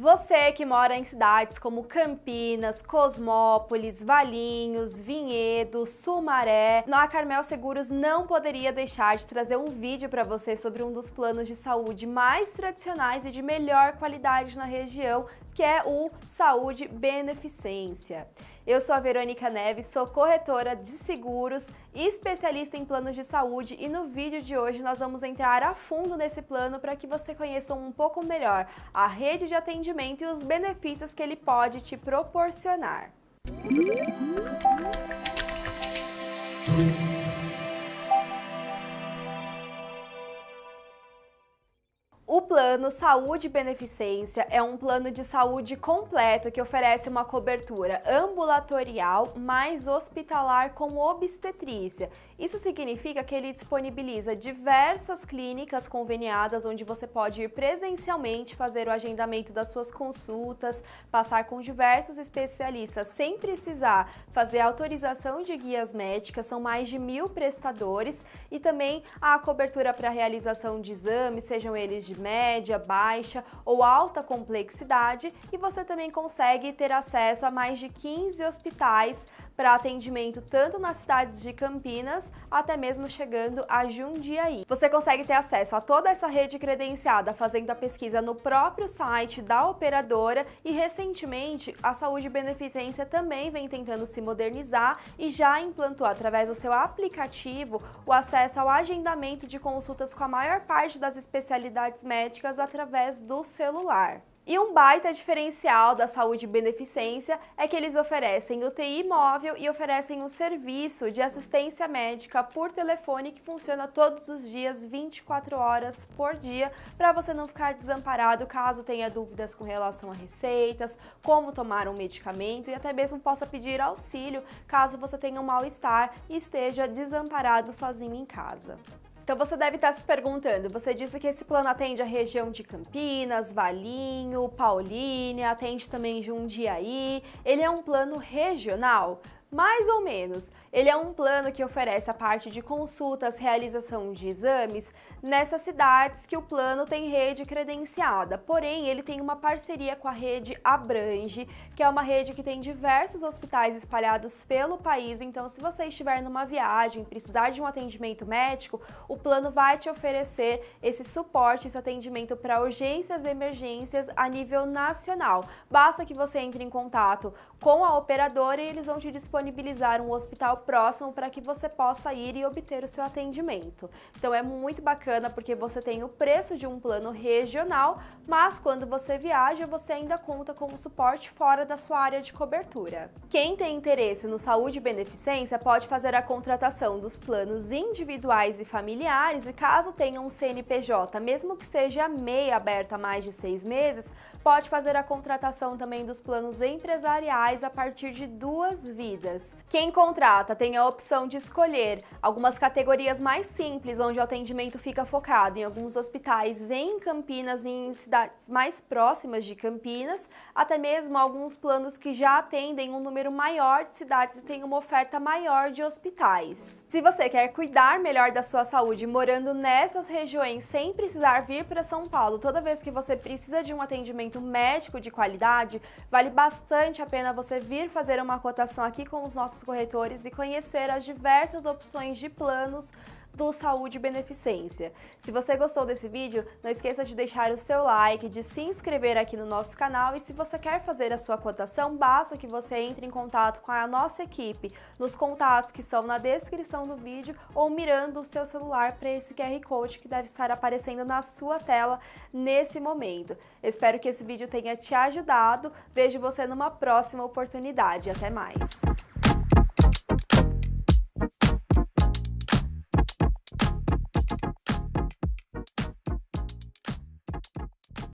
Você que mora em cidades como Campinas, Cosmópolis, Valinhos, Vinhedo, Sumaré, a Carmel Seguros não poderia deixar de trazer um vídeo para você sobre um dos planos de saúde mais tradicionais e de melhor qualidade na região que é o Saúde Beneficência. Eu sou a Verônica Neves, sou corretora de seguros e especialista em planos de saúde e no vídeo de hoje nós vamos entrar a fundo nesse plano para que você conheça um pouco melhor a rede de atendimento e os benefícios que ele pode te proporcionar. Música O plano Saúde Beneficência é um plano de saúde completo que oferece uma cobertura ambulatorial mais hospitalar com obstetrícia. Isso significa que ele disponibiliza diversas clínicas conveniadas onde você pode ir presencialmente fazer o agendamento das suas consultas, passar com diversos especialistas sem precisar fazer autorização de guias médicas. São mais de mil prestadores e também a cobertura para realização de exames, sejam eles de média, baixa ou alta complexidade e você também consegue ter acesso a mais de 15 hospitais para atendimento tanto nas cidades de Campinas, até mesmo chegando a Jundiaí. Você consegue ter acesso a toda essa rede credenciada fazendo a pesquisa no próprio site da operadora e recentemente a Saúde Beneficência também vem tentando se modernizar e já implantou através do seu aplicativo o acesso ao agendamento de consultas com a maior parte das especialidades médicas através do celular. E um baita diferencial da saúde e beneficência é que eles oferecem UTI móvel e oferecem um serviço de assistência médica por telefone que funciona todos os dias, 24 horas por dia, para você não ficar desamparado caso tenha dúvidas com relação a receitas, como tomar um medicamento e até mesmo possa pedir auxílio caso você tenha um mal-estar e esteja desamparado sozinho em casa. Então você deve estar se perguntando, você disse que esse plano atende a região de Campinas, Valinho, Paulínia, atende também Jundiaí. Ele é um plano regional? Mais ou menos. Ele é um plano que oferece a parte de consultas, realização de exames nessas cidades que o plano tem rede credenciada. Porém, ele tem uma parceria com a rede Abrange, que é uma rede que tem diversos hospitais espalhados pelo país. Então, se você estiver numa viagem, precisar de um atendimento médico, o plano vai te oferecer esse suporte, esse atendimento para urgências e emergências a nível nacional. Basta que você entre em contato com a operadora e eles vão te disponibilizar disponibilizar um hospital próximo para que você possa ir e obter o seu atendimento. Então é muito bacana porque você tem o preço de um plano regional, mas quando você viaja, você ainda conta com o suporte fora da sua área de cobertura. Quem tem interesse no saúde e beneficência pode fazer a contratação dos planos individuais e familiares e caso tenha um CNPJ, mesmo que seja meia aberta há mais de seis meses, pode fazer a contratação também dos planos empresariais a partir de duas vidas. Quem contrata tem a opção de escolher algumas categorias mais simples, onde o atendimento fica focado em alguns hospitais em Campinas e em cidades mais próximas de Campinas, até mesmo alguns planos que já atendem um número maior de cidades e têm uma oferta maior de hospitais. Se você quer cuidar melhor da sua saúde morando nessas regiões sem precisar vir para São Paulo toda vez que você precisa de um atendimento médico de qualidade, vale bastante a pena você vir fazer uma cotação aqui com com os nossos corretores e conhecer as diversas opções de planos do Saúde e Beneficência. Se você gostou desse vídeo, não esqueça de deixar o seu like, de se inscrever aqui no nosso canal e se você quer fazer a sua cotação, basta que você entre em contato com a nossa equipe nos contatos que são na descrição do vídeo ou mirando o seu celular para esse QR Code que deve estar aparecendo na sua tela nesse momento. Espero que esse vídeo tenha te ajudado, vejo você numa próxima oportunidade. Até mais!